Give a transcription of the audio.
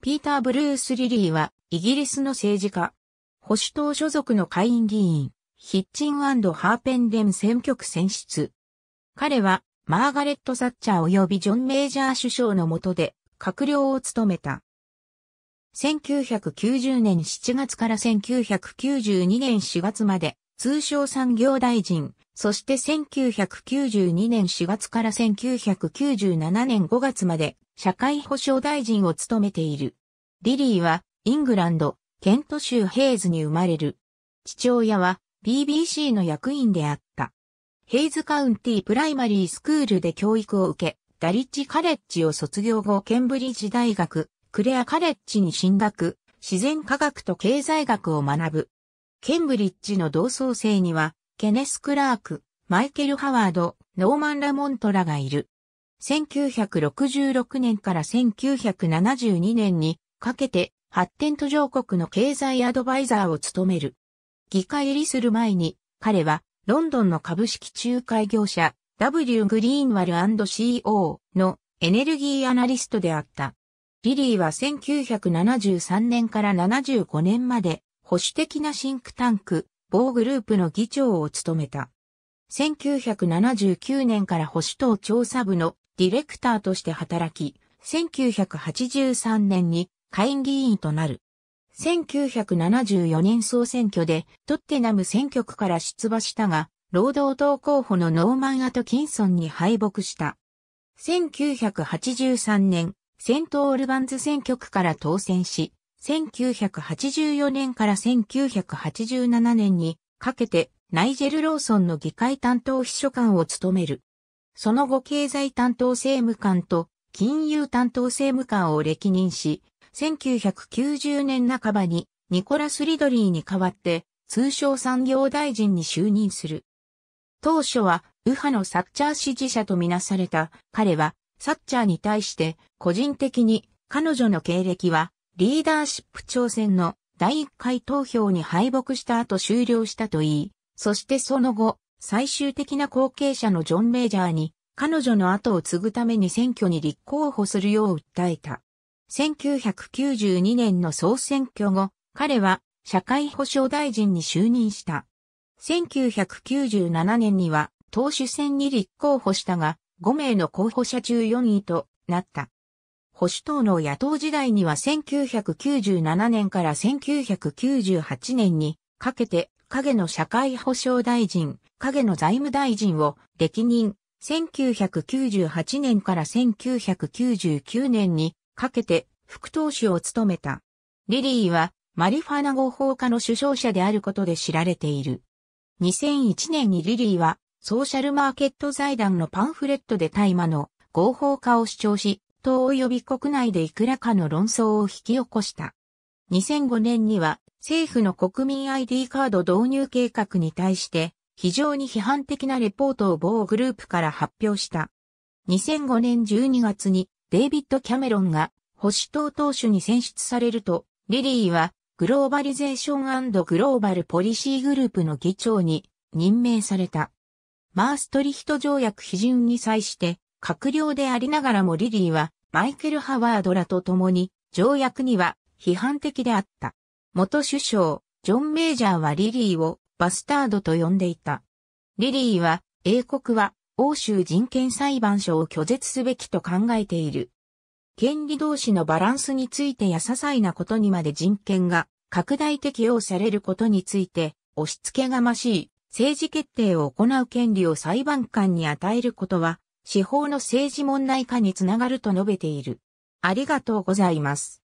ピーター・ブルース・リリーは、イギリスの政治家。保守党所属の下院議員、ヒッチンハーペンデン選挙区選出。彼は、マーガレット・サッチャー及びジョン・メイジャー首相の下で、閣僚を務めた。1990年7月から1992年4月まで、通商産業大臣、そして1992年4月から1997年5月まで、社会保障大臣を務めている。リリーは、イングランド、ケント州ヘイズに生まれる。父親は、BBC の役員であった。ヘイズカウンティプライマリースクールで教育を受け、ダリッチカレッジを卒業後、ケンブリッジ大学、クレアカレッジに進学、自然科学と経済学を学ぶ。ケンブリッジの同窓生には、ケネス・クラーク、マイケル・ハワード、ノーマン・ラモントラがいる。1966年から1972年にかけて発展途上国の経済アドバイザーを務める。議会入りする前に彼はロンドンの株式仲介業者 W グリーンワル &CO のエネルギーアナリストであった。リリーは1973年から75年まで保守的なシンクタンク、某グループの議長を務めた。1979年から保守党調査部のディレクターとして働き、1983年に下院議員となる。1974年総選挙でトッテナム選挙区から出馬したが、労働党候補のノーマン・アトキンソンに敗北した。1983年、セント・オルバンズ選挙区から当選し、1984年から1987年にかけてナイジェル・ローソンの議会担当秘書官を務める。その後経済担当政務官と金融担当政務官を歴任し、1990年半ばにニコラス・リドリーに代わって通商産業大臣に就任する。当初は右派のサッチャー支持者とみなされた彼はサッチャーに対して個人的に彼女の経歴はリーダーシップ挑戦の第1回投票に敗北した後終了したといい、そしてその後最終的な後継者のジョン・メイジャーに、彼女の後を継ぐために選挙に立候補するよう訴えた。1992年の総選挙後、彼は社会保障大臣に就任した。1997年には党首選に立候補したが、5名の候補者中4位となった。保守党の野党時代には1997年から1998年にかけて影の社会保障大臣、影の財務大臣を歴任、1998年から1999年にかけて副党首を務めた。リリーはマリファナ合法化の首相者であることで知られている。2001年にリリーはソーシャルマーケット財団のパンフレットで大麻の合法化を主張し、党及び国内でいくらかの論争を引き起こした。2005年には政府の国民 ID カード導入計画に対して非常に批判的なレポートを某グループから発表した。2005年12月にデイビッド・キャメロンが保守党党首に選出されると、リリーはグローバリゼーショングローバルポリシーグループの議長に任命された。マーストリヒト条約批准に際して閣僚でありながらもリリーはマイケル・ハワードらと共に条約には批判的であった。元首相、ジョン・メイジャーはリリーをバスタードと呼んでいた。リリーは、英国は欧州人権裁判所を拒絶すべきと考えている。権利同士のバランスについてや些細なことにまで人権が拡大適用されることについて、押し付けがましい政治決定を行う権利を裁判官に与えることは、司法の政治問題化につながると述べている。ありがとうございます。